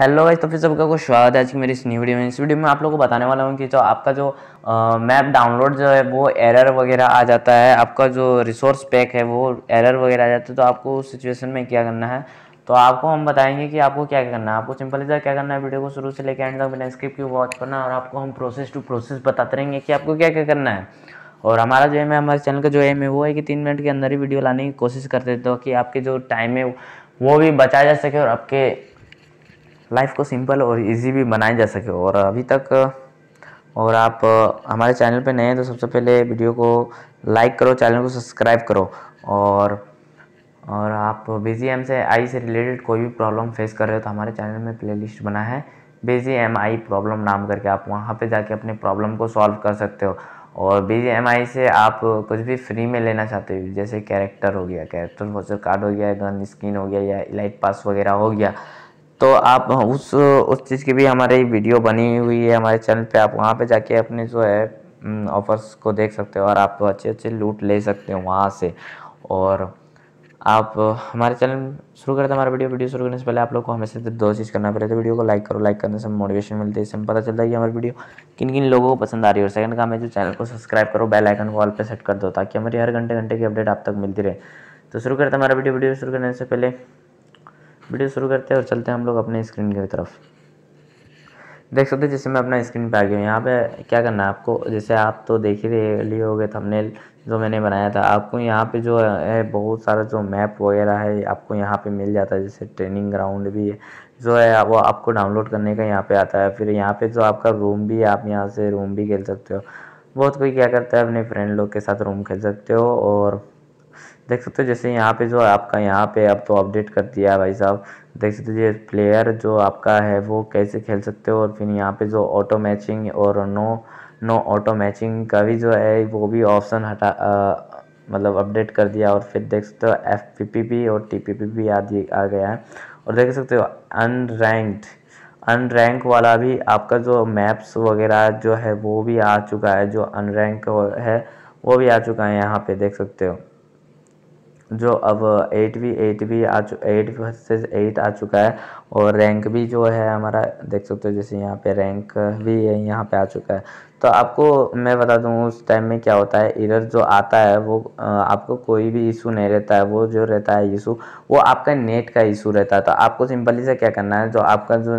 hello guys तो फिर सबका को स्वागत है आज की मेरी इस न्यू वीडियो में इस वीडियो में आप लोगों को बताने वाला हूँ कि जो आपका जो मैप डाउनलोड जो है वो एरर वगैरह आ जाता है आपका जो रिसोर्स पैक है वो एरर वगैरह आ जाता है तो आपको उस सिचुएशन में क्या करना है तो आपको हम बताएंगे कि आपको क्या करना है आपको सिंपल इधर क्या करना है वीडियो को शुरू से लेकर एंड तक बिना स्क्रिप्ट की वॉच करना और आपको हम प्रोसेस टू प्रोसेस बताते रहेंगे कि आपको क्या क्या करना है और हमारा जो एम है हमारे चैनल का जो एम है वो है कि तीन मिनट के अंदर ही वीडियो लाने की कोशिश करते तो कि आपके जो टाइम है वो भी बचाया जा सके और आपके लाइफ को सिंपल और इजी भी बनाया जा सके और अभी तक और आप हमारे चैनल पे नए हैं तो सबसे पहले वीडियो को लाइक करो चैनल को सब्सक्राइब करो और और आप बी एम से आई से रिलेटेड कोई भी प्रॉब्लम फेस कर रहे हो तो हमारे चैनल में प्लेलिस्ट बना है बी एम आई प्रॉब्लम नाम करके आप वहाँ पे जाके अपने प्रॉब्लम को सॉल्व कर सकते हो और बी एम आई से आप कुछ भी फ्री में लेना चाहते हो जैसे कैरेक्टर हो गया कैरेक्टर वॉचर कार्ड हो गया गन स्किन हो गया या इलाइट पास वगैरह हो गया तो आप उस उस चीज़ की भी हमारी वीडियो बनी हुई है हमारे चैनल पे आप वहाँ पे जाके अपने जो है ऑफर्स को देख सकते हो और आप अच्छे अच्छे लूट ले सकते हो वहाँ से और आप हमारे चैनल शुरू करते हैं तो हमारा वीडियो वीडियो शुरू करने से पहले आप लोग को हमेशा सिर्फ दो चीज़ करना पड़े तो वीडियो को लाइक करो लाइक करने से मोटिवेशन मिलती है इससे पता चलता है कि हमारी वीडियो किन किन लोगों को पसंद आ रही है और सेकंड का हमें जो चैनल को सब्सक्राइब करो बेल आइकन को ऑल पे सेट कर दो ताकि हमारी हर घंटे घंटे की अपडेट आप तक मिलती रहे तो शुरू करते हैं हमारा वीडियो वीडियो शुरू करने से पहले वीडियो शुरू करते हैं और चलते हैं हम लोग अपने स्क्रीन की तरफ देख सकते हैं जैसे मैं अपना स्क्रीन पे आ गया हूँ यहाँ पे क्या करना है आपको जैसे आप तो देख ही लिए होगे थंबनेल जो मैंने बनाया था आपको यहाँ पे जो है बहुत सारा जो मैप वगैरह है आपको यहाँ पे मिल जाता है जैसे ट्रेनिंग ग्राउंड भी है जो है वो आपको डाउनलोड करने का यहाँ पे आता है फिर यहाँ पे जो आपका रूम भी है आप यहाँ से रूम भी खेल सकते हो बहुत कोई क्या करता है अपने फ्रेंड लोग के साथ रूम खेल सकते हो और देख सकते हो जैसे यहाँ पे जो आपका यहाँ पे अब तो अपडेट कर दिया है भाई साहब देख सकते हो ये प्लेयर जो आपका है वो कैसे खेल सकते हो और फिर यहाँ पे जो ऑटो मैचिंग और नो नो ऑटो मैचिंग का भी जो है वो भी ऑप्शन हटा आ, मतलब अपडेट कर दिया और फिर देख सकते हो एफ पी पी भी और टी पी पी भी आदि आ गया है और देख सकते हो अनरैंक्ड अनरैंक वाला भी आपका जो मैप्स वगैरह जो है वो भी आ चुका है जो अनरैंक है वो भी आ चुका है यहाँ पे देख सकते हो जो अब एट भी एट भी आ चु एट से एट आ चुका है और रैंक भी जो है हमारा देख सकते हो जैसे यहाँ पे रैंक भी है यहाँ पे आ चुका है तो आपको मैं बता दूँ उस टाइम में क्या होता है इधर जो आता है वो आपको कोई भी इशू नहीं रहता है वो जो रहता है इशू वो आपका नेट का इशू रहता है तो आपको सिंपली से क्या करना है जो आपका जो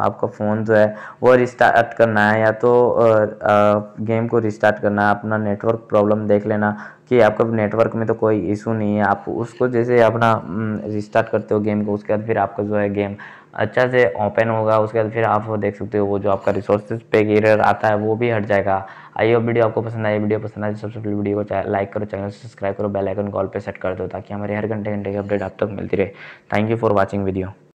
आपका फ़ोन जो है वो रिस्टार्ट करना है या तो गेम को रिस्टार्ट करना है अपना नेटवर्क प्रॉब्लम देख लेना कि आपका नेटवर्क में तो कोई इशू नहीं है आप उसको जैसे अपना रिस्टार्ट करते हो गेम को उसके बाद फिर आपका जो है गेम अच्छा से ओपन होगा उसके बाद फिर आप देख सकते हो वो जो आपका रिसोर्सेज पे एरर आता है वो भी हट जाएगा आइए वीडियो आपको पसंद आई वीडियो पसंद आए तो सबसे पहले वीडियो को लाइक करो चैनल सब्सक्राइब करो बेल आइकन कॉल पे सेट कर दो ताकि हमारे हर घंटे घंटे की अपडेट आप तक मिलती रहे thank you for watching video